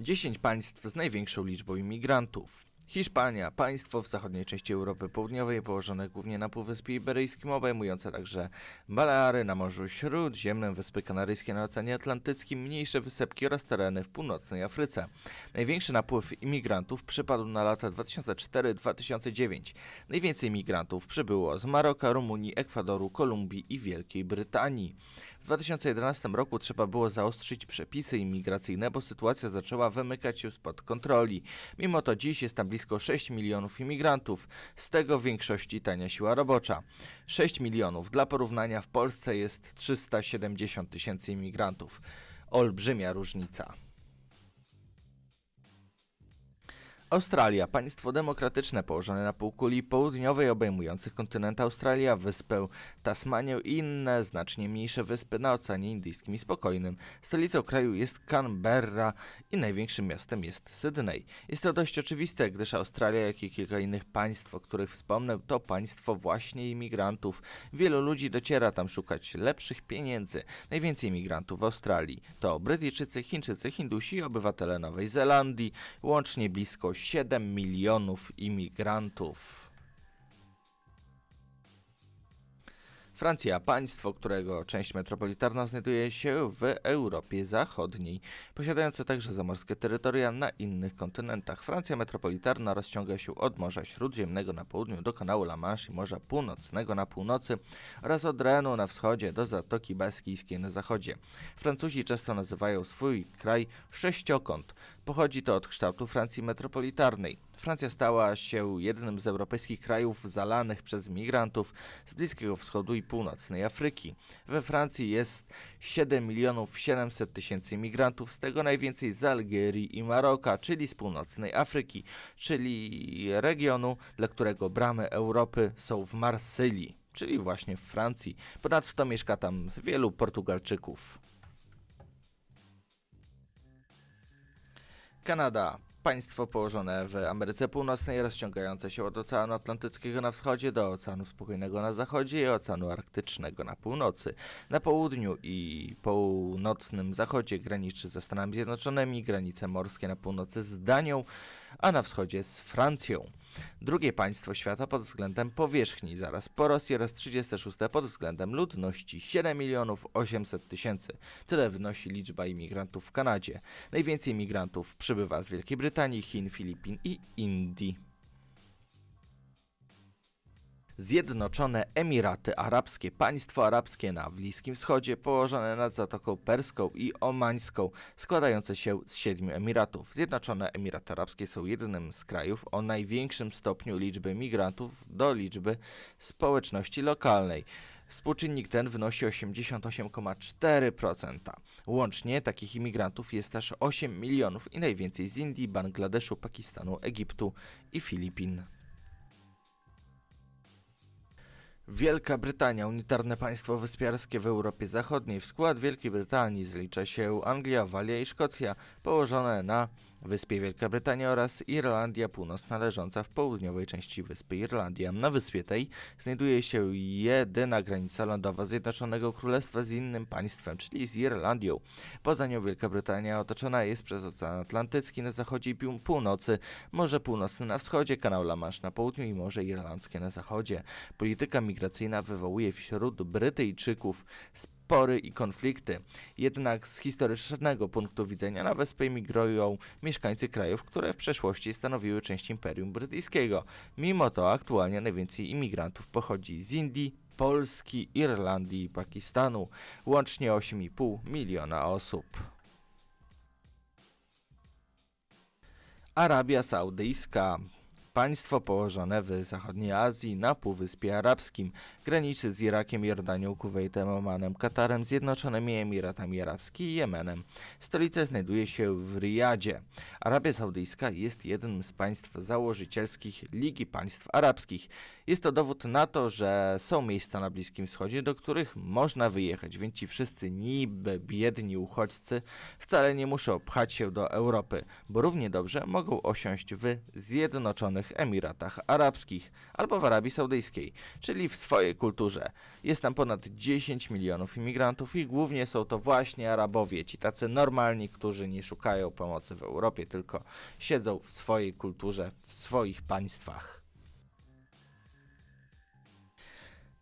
10 państw z największą liczbą imigrantów. Hiszpania, państwo w zachodniej części Europy Południowej, położone głównie na Półwyspie Iberyjskim, obejmujące także Baleary na Morzu Śródziemnym, Wyspy Kanaryjskie na Oceanie Atlantyckim, mniejsze wysepki oraz tereny w północnej Afryce. Największy napływ imigrantów przypadł na lata 2004-2009. Najwięcej imigrantów przybyło z Maroka, Rumunii, Ekwadoru, Kolumbii i Wielkiej Brytanii. W 2011 roku trzeba było zaostrzyć przepisy imigracyjne, bo sytuacja zaczęła wymykać się spod kontroli. Mimo to dziś jest tam blisko 6 milionów imigrantów, z tego w większości tania siła robocza. 6 milionów. Dla porównania w Polsce jest 370 tysięcy imigrantów. Olbrzymia różnica. Australia, państwo demokratyczne położone na półkuli południowej obejmujących kontynent Australia, wyspę Tasmanię i inne znacznie mniejsze wyspy na Oceanie Indyjskim i Spokojnym. Stolicą kraju jest Canberra i największym miastem jest Sydney. Jest to dość oczywiste, gdyż Australia, jak i kilka innych państw, o których wspomnę, to państwo właśnie imigrantów. Wielu ludzi dociera tam szukać lepszych pieniędzy. Najwięcej imigrantów w Australii to Brytyjczycy, Chińczycy, Hindusi i obywatele Nowej Zelandii, łącznie blisko 7 milionów imigrantów. Francja, państwo, którego część metropolitarna znajduje się w Europie Zachodniej, posiadające także zamorskie terytoria na innych kontynentach. Francja metropolitarna rozciąga się od Morza Śródziemnego na południu do kanału La Manche i Morza Północnego na północy oraz od Renu na wschodzie do Zatoki Baskijskiej na zachodzie. Francuzi często nazywają swój kraj sześciokąt. Pochodzi to od kształtu Francji metropolitarnej. Francja stała się jednym z europejskich krajów zalanych przez migrantów z Bliskiego Wschodu i północnej Afryki. We Francji jest 7 milionów 700 tysięcy migrantów, z tego najwięcej z Algierii i Maroka, czyli z północnej Afryki, czyli regionu, dla którego bramy Europy są w Marsylii, czyli właśnie w Francji. Ponadto mieszka tam wielu Portugalczyków. Kanada. Państwo położone w Ameryce Północnej, rozciągające się od Oceanu Atlantyckiego na wschodzie do Oceanu Spokojnego na zachodzie i Oceanu Arktycznego na północy. Na południu i północnym zachodzie graniczy ze Stanami Zjednoczonymi, granice morskie na północy z Danią a na wschodzie z Francją. Drugie państwo świata pod względem powierzchni, zaraz po Rosji oraz 36 pod względem ludności 7 milionów 800 tysięcy. Tyle wynosi liczba imigrantów w Kanadzie. Najwięcej imigrantów przybywa z Wielkiej Brytanii, Chin, Filipin i Indii. Zjednoczone Emiraty Arabskie, państwo arabskie na Bliskim Wschodzie, położone nad Zatoką Perską i Omańską, składające się z siedmiu Emiratów. Zjednoczone Emiraty Arabskie są jednym z krajów o największym stopniu liczby migrantów do liczby społeczności lokalnej. Współczynnik ten wynosi 88,4%. Łącznie takich imigrantów jest aż 8 milionów i najwięcej z Indii, Bangladeszu, Pakistanu, Egiptu i Filipin. Wielka Brytania, unitarne państwo wyspiarskie w Europie Zachodniej. W skład Wielkiej Brytanii zlicza się Anglia, Walia i Szkocja, położone na wyspie Wielka Brytania oraz Irlandia Północna leżąca w południowej części wyspy Irlandia. Na wyspie tej znajduje się jedyna granica lądowa Zjednoczonego Królestwa z innym państwem, czyli z Irlandią. Poza nią Wielka Brytania otoczona jest przez Ocean Atlantycki na zachodzie i północy, Morze Północne na wschodzie, kanał La Manche na południu i Morze Irlandzkie na zachodzie. Polityka migracyjna wywołuje wśród Brytyjczyków spory i konflikty. Jednak z historycznego punktu widzenia na wyspę migrują mieszkańcy krajów, które w przeszłości stanowiły część Imperium Brytyjskiego. Mimo to aktualnie najwięcej imigrantów pochodzi z Indii, Polski, Irlandii i Pakistanu, łącznie 8,5 miliona osób. Arabia Saudyjska państwo położone w zachodniej Azji na Półwyspie Arabskim. Graniczy z Irakiem, Jordanią, Kuwejtem, Omanem, Katarem, Zjednoczonymi Emiratami Arabskimi i Jemenem. Stolica znajduje się w Riyadzie. Arabia Saudyjska jest jednym z państw założycielskich Ligi Państw Arabskich. Jest to dowód na to, że są miejsca na Bliskim Wschodzie, do których można wyjechać, więc ci wszyscy niby biedni uchodźcy wcale nie muszą pchać się do Europy, bo równie dobrze mogą osiąść w Zjednoczonych Emiratach Arabskich albo w Arabii Saudyjskiej, czyli w swojej kulturze. Jest tam ponad 10 milionów imigrantów i głównie są to właśnie Arabowie, ci tacy normalni, którzy nie szukają pomocy w Europie, tylko siedzą w swojej kulturze, w swoich państwach.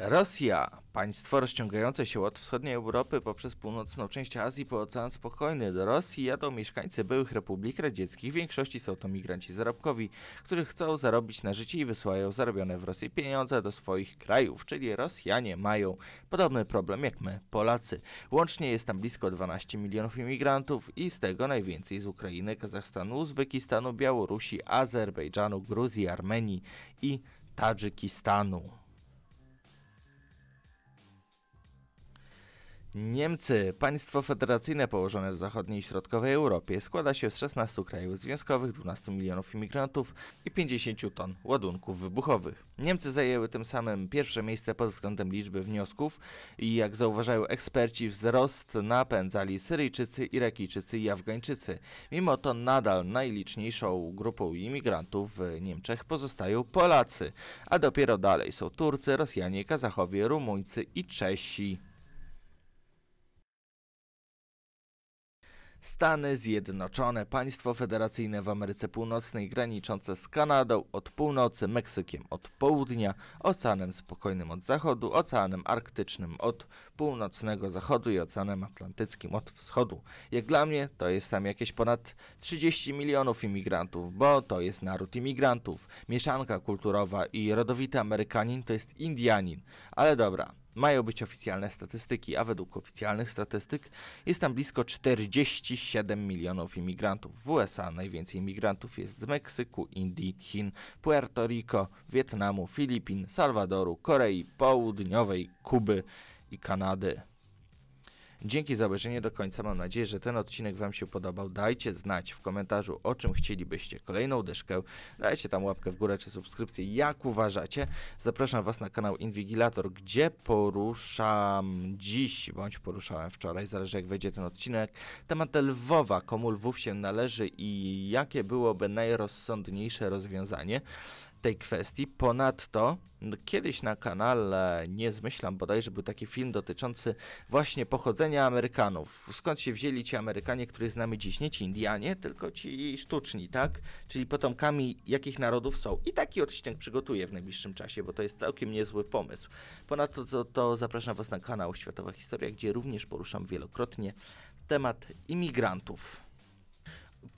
Rosja, państwo rozciągające się od wschodniej Europy poprzez północną część Azji po Ocean Spokojny do Rosji jadą mieszkańcy byłych republik radzieckich. W większości są to migranci zarobkowi, którzy chcą zarobić na życie i wysyłają zarobione w Rosji pieniądze do swoich krajów, czyli Rosjanie mają podobny problem jak my, Polacy. Łącznie jest tam blisko 12 milionów imigrantów i z tego najwięcej z Ukrainy, Kazachstanu, Uzbekistanu, Białorusi, Azerbejdżanu, Gruzji, Armenii i Tadżykistanu. Niemcy, państwo federacyjne położone w zachodniej i środkowej Europie, składa się z 16 krajów związkowych, 12 milionów imigrantów i 50 ton ładunków wybuchowych. Niemcy zajęły tym samym pierwsze miejsce pod względem liczby wniosków i jak zauważają eksperci, wzrost napędzali Syryjczycy, Irakijczycy i Afgańczycy. Mimo to nadal najliczniejszą grupą imigrantów w Niemczech pozostają Polacy, a dopiero dalej są Turcy, Rosjanie, Kazachowie, Rumuńcy i Czesi. Stany Zjednoczone, państwo federacyjne w Ameryce Północnej, graniczące z Kanadą od północy, Meksykiem od południa, Oceanem Spokojnym od zachodu, Oceanem Arktycznym od północnego zachodu i Oceanem Atlantyckim od wschodu. Jak dla mnie to jest tam jakieś ponad 30 milionów imigrantów, bo to jest naród imigrantów. Mieszanka kulturowa i rodowity Amerykanin to jest Indianin. Ale dobra, mają być oficjalne statystyki, a według oficjalnych statystyk jest tam blisko 47 milionów imigrantów. W USA najwięcej imigrantów jest z Meksyku, Indii, Chin, Puerto Rico, Wietnamu, Filipin, Salwadoru, Korei Południowej, Kuby i Kanady. Dzięki za obejrzenie do końca. Mam nadzieję, że ten odcinek Wam się podobał. Dajcie znać w komentarzu, o czym chcielibyście kolejną dyszkę. Dajcie tam łapkę w górę czy subskrypcję, jak uważacie. Zapraszam Was na kanał Inwigilator, gdzie poruszam dziś, bądź poruszałem wczoraj, zależy jak wejdzie ten odcinek, temat Lwowa, komu Lwów się należy i jakie byłoby najrozsądniejsze rozwiązanie tej kwestii. Ponadto no, kiedyś na kanale, nie zmyślam bodajże, był taki film dotyczący właśnie pochodzenia Amerykanów. Skąd się wzięli ci Amerykanie, których znamy dziś? Nie ci Indianie, tylko ci sztuczni, tak? Czyli potomkami jakich narodów są. I taki odcinek przygotuję w najbliższym czasie, bo to jest całkiem niezły pomysł. Ponadto to, to zapraszam Was na kanał Światowa Historia, gdzie również poruszam wielokrotnie temat imigrantów.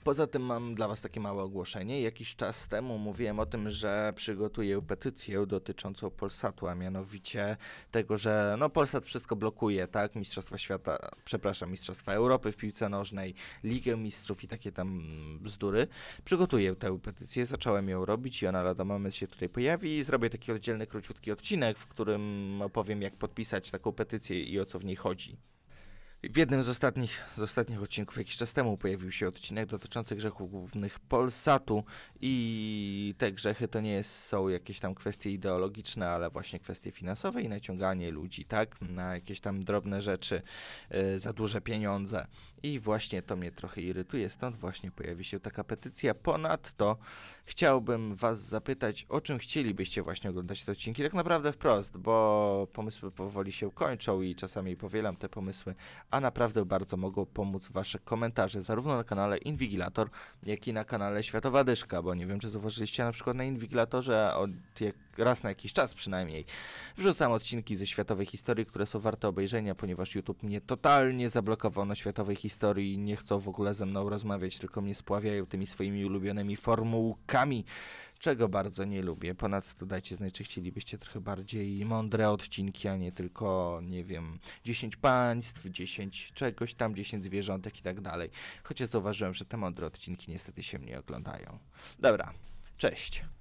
Poza tym mam dla Was takie małe ogłoszenie. Jakiś czas temu mówiłem o tym, że przygotuję petycję dotyczącą Polsatu, a mianowicie tego, że no Polsat wszystko blokuje, tak? Mistrzostwa Świata, przepraszam, Mistrzostwa Europy w piłce nożnej, Ligę Mistrzów i takie tam bzdury. Przygotuję tę petycję, zacząłem ją robić i ona lada moment się tutaj pojawi i zrobię taki oddzielny, króciutki odcinek, w którym opowiem, jak podpisać taką petycję i o co w niej chodzi. W jednym z ostatnich, z ostatnich odcinków jakiś czas temu pojawił się odcinek dotyczący grzechów głównych Polsatu i te grzechy to nie są jakieś tam kwestie ideologiczne, ale właśnie kwestie finansowe i naciąganie ludzi, tak, na jakieś tam drobne rzeczy, yy, za duże pieniądze. I właśnie to mnie trochę irytuje, stąd właśnie pojawi się taka petycja. Ponadto chciałbym Was zapytać, o czym chcielibyście właśnie oglądać te odcinki, tak naprawdę wprost, bo pomysły powoli się kończą i czasami powielam te pomysły, a naprawdę bardzo mogą pomóc Wasze komentarze, zarówno na kanale Inwigilator, jak i na kanale Światowa Dyszka, bo nie wiem, czy zauważyliście na przykład na Inwigilatorze, od jak, raz na jakiś czas przynajmniej, wrzucam odcinki ze światowej historii, które są warte obejrzenia, ponieważ YouTube mnie totalnie zablokował na światowej historii historii nie chcą w ogóle ze mną rozmawiać, tylko mnie spławiają tymi swoimi ulubionymi formułkami, czego bardzo nie lubię. Ponadto dajcie znać, czy chcielibyście trochę bardziej mądre odcinki, a nie tylko, nie wiem, 10 państw, 10 czegoś tam, 10 zwierzątek i tak dalej. Chociaż zauważyłem, że te mądre odcinki niestety się mnie oglądają. Dobra, cześć.